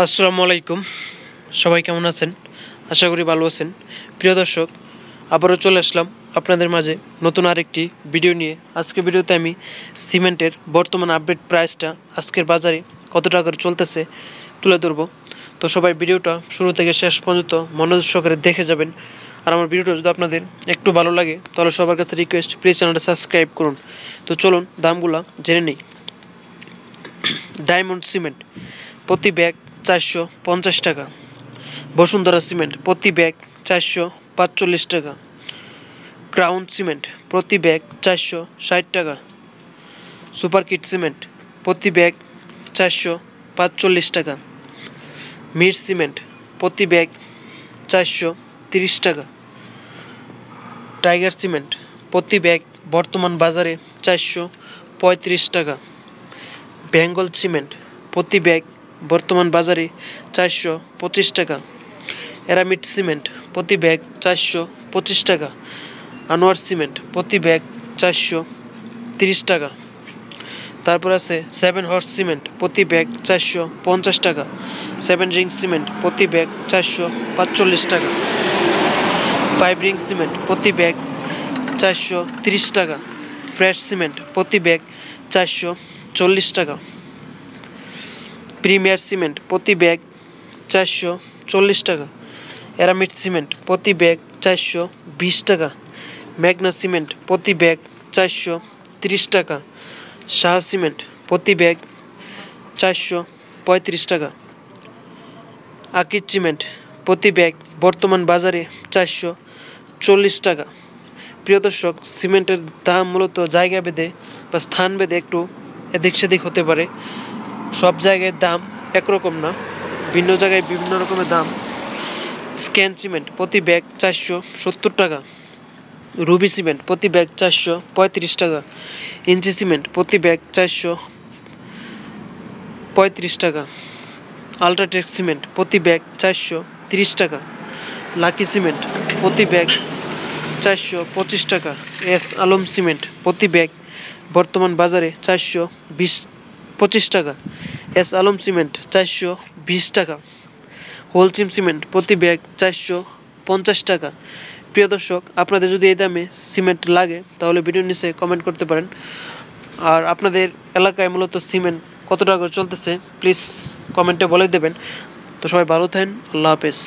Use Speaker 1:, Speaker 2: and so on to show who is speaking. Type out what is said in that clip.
Speaker 1: আসসালামু আলাইকুম সবাই কেমন আছেন আশা করি ভালো আছেন প্রিয় দর্শক আবারও চলে আসলাম আপনাদের মাঝে নতুন আরেকটি ভিডিও নিয়ে আজকে ভিডিওতে আমি সিমেন্টের বর্তমান আপডেট প্রাইসটা আজকের বাজারে কত টাকার চলতেছে তুলে ধরব তো সবাই ভিডিওটা শুরু থেকে শেষ পর্যন্ত মনোযোগ সহকারে দেখে যাবেন আর আমার ভিডিওটা যদি আপনাদের একটু ভালো লাগে তাহলে সবার কাছে রিকোয়েস্ট প্লিজ চ্যানেলটা সাবস্ক্রাইব করুন তো চলুন দামগুলো জেনে নিই ডায়মন্ড সিমেন্ট প্রতি ব্যাগ চারশো পঞ্চাশ টাকা বসুন্ধরা সিমেন্ট প্রতি ব্যাগ চারশো পাঁচচল্লিশ টাকা ক্রাউন সিমেন্ট প্রতি ব্যাগ চারশো ষাট টাকা সুপার কিট সিমেন্ট প্রতি ব্যাগ চারশো পাঁচচল্লিশ টাকা মিট সিমেন্ট প্রতি ব্যাগ চারশো তিরিশ টাকা টাইগার সিমেন্ট প্রতি ব্যাগ বর্তমান বাজারে চারশো পঁয়ত্রিশ টাকা বেঙ্গল সিমেন্ট প্রতি ব্যাগ বর্তমান বাজারে চারশো পঁচিশ টাকা অ্যারামিড সিমেন্ট প্রতি ব্যাগ চারশো পঁচিশ টাকা আনোয়ার সিমেন্ট প্রতি ব্যাগ চারশো তিরিশ টাকা তারপর আছে সেভেন হর্স সিমেন্ট প্রতি ব্যাগ চারশো পঞ্চাশ টাকা সেভেন রিং সিমেন্ট প্রতি ব্যাগ চারশো পাঁচচল্লিশ টাকা ফাইভ রিং সিমেন্ট প্রতি ব্যাগ চারশো তিরিশ টাকা ফ্রেশ সিমেন্ট প্রতি ব্যাগ চারশো চল্লিশ টাকা প্রিমিয়ার সিমেন্ট প্রতি ব্যাগ চারশো চল্লিশ টাকা অ্যারামিড সিমেন্ট প্রতি ব্যাগ চারশো বিশ টাকা ম্যাগনা সিমেন্ট প্রতি ব্যাগ চারশো তিরিশ টাকা শাহ সিমেন্ট প্রতি ব্যাগ চারশো পঁয়ত্রিশ টাকা আকিজ সিমেন্ট প্রতি ব্যাগ বর্তমান বাজারে চারশো চল্লিশ টাকা প্রিয় দর্শক সিমেন্টের দাম মূলত জায়গা বেঁধে বা স্থান বেঁধে একটু এদিক সেদিক হতে পারে সব জায়গায় দাম একরকম না ভিন্ন জায়গায় বিভিন্ন রকমের দাম স্ক্যান সিমেন্ট প্রতি ব্যাগ চারশো সত্তর টাকা রুবি সিমেন্ট প্রতি ব্যাগ চারশো পঁয়ত্রিশ টাকা ইঞ্চি সিমেন্ট প্রতি ব্যাগ চারশো পঁয়ত্রিশ টাকা আলট্রাটেক সিমেন্ট প্রতি ব্যাগ চারশো তিরিশ টাকা লাকি সিমেন্ট প্রতি ব্যাগ চারশো পঁচিশ টাকা এস আলম সিমেন্ট প্রতি ব্যাগ বর্তমান বাজারে চারশো বিশ পঁচিশ টাকা এস আলম সিমেন্ট চারশো বিশ টাকা হোলসিম সিমেন্ট প্রতি ব্যাগ চারশো পঞ্চাশ টাকা প্রিয় দর্শক আপনাদের যদি এই দামে সিমেন্ট লাগে তাহলে ভিডিও নিচে কমেন্ট করতে পারেন আর আপনাদের এলাকায় মূলত সিমেন্ট কত টাকা চলতেছে প্লিজ কমেন্টে বলে দেবেন তো সবাই ভালো থাকেন আল্লাহ হাফেজ